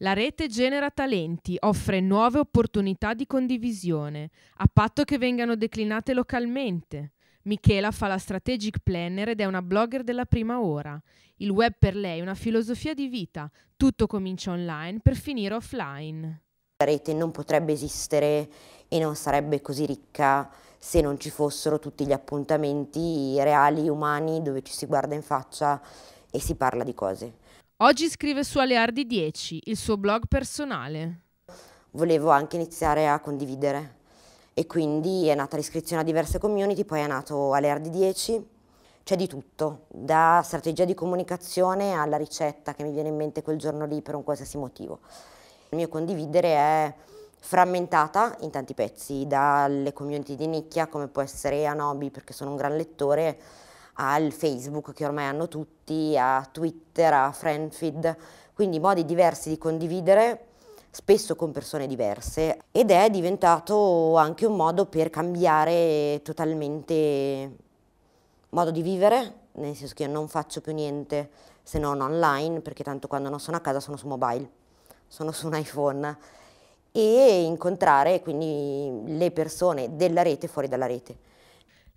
La rete genera talenti, offre nuove opportunità di condivisione, a patto che vengano declinate localmente. Michela fa la strategic planner ed è una blogger della prima ora. Il web per lei è una filosofia di vita, tutto comincia online per finire offline. La rete non potrebbe esistere e non sarebbe così ricca se non ci fossero tutti gli appuntamenti reali, umani, dove ci si guarda in faccia e si parla di cose Oggi scrive su Aleardi 10, il suo blog personale. Volevo anche iniziare a condividere e quindi è nata l'iscrizione a diverse community, poi è nato Aleardi 10, c'è di tutto, da strategia di comunicazione alla ricetta che mi viene in mente quel giorno lì per un qualsiasi motivo. Il mio condividere è frammentata in tanti pezzi, dalle community di nicchia come può essere Anobi perché sono un gran lettore, al Facebook che ormai hanno tutti, a Twitter, a Friendfeed, quindi modi diversi di condividere spesso con persone diverse ed è diventato anche un modo per cambiare totalmente modo di vivere, nel senso che io non faccio più niente se non online, perché tanto quando non sono a casa sono su mobile, sono su un iPhone e incontrare quindi le persone della rete fuori dalla rete.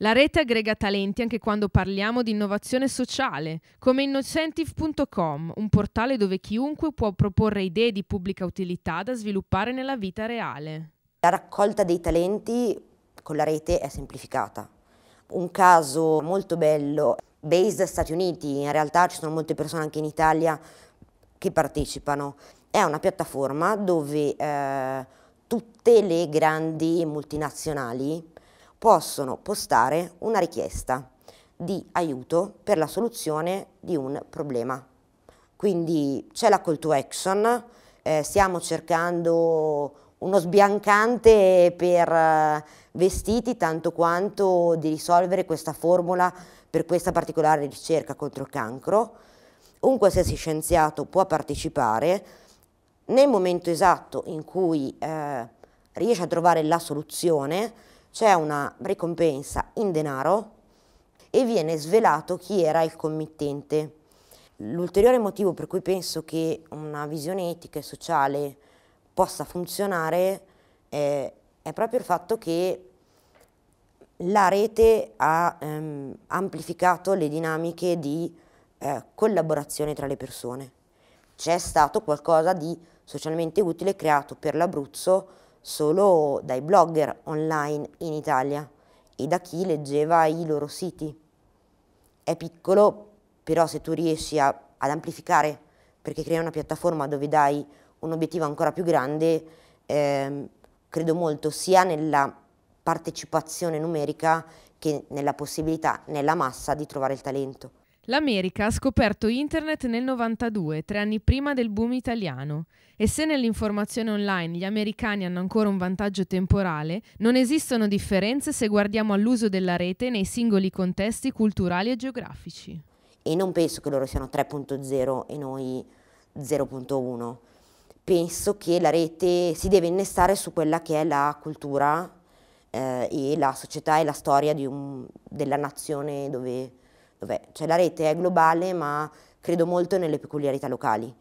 La rete aggrega talenti anche quando parliamo di innovazione sociale, come innocentive.com, un portale dove chiunque può proporre idee di pubblica utilità da sviluppare nella vita reale. La raccolta dei talenti con la rete è semplificata. Un caso molto bello, Base Stati Uniti, in realtà ci sono molte persone anche in Italia che partecipano, è una piattaforma dove eh, tutte le grandi multinazionali possono postare una richiesta di aiuto per la soluzione di un problema. Quindi c'è la call to action, eh, stiamo cercando uno sbiancante per eh, vestiti tanto quanto di risolvere questa formula per questa particolare ricerca contro il cancro. Un qualsiasi scienziato può partecipare nel momento esatto in cui eh, riesce a trovare la soluzione c'è una ricompensa in denaro e viene svelato chi era il committente. L'ulteriore motivo per cui penso che una visione etica e sociale possa funzionare eh, è proprio il fatto che la rete ha ehm, amplificato le dinamiche di eh, collaborazione tra le persone. C'è stato qualcosa di socialmente utile creato per l'Abruzzo solo dai blogger online in Italia e da chi leggeva i loro siti. È piccolo, però se tu riesci a, ad amplificare, perché crea una piattaforma dove dai un obiettivo ancora più grande, eh, credo molto sia nella partecipazione numerica che nella possibilità, nella massa di trovare il talento. L'America ha scoperto internet nel 92, tre anni prima del boom italiano. E se nell'informazione online gli americani hanno ancora un vantaggio temporale, non esistono differenze se guardiamo all'uso della rete nei singoli contesti culturali e geografici. E non penso che loro siano 3.0 e noi 0.1. Penso che la rete si deve innestare su quella che è la cultura eh, e la società e la storia un, della nazione dove Dov'è? Cioè la rete è globale ma credo molto nelle peculiarità locali.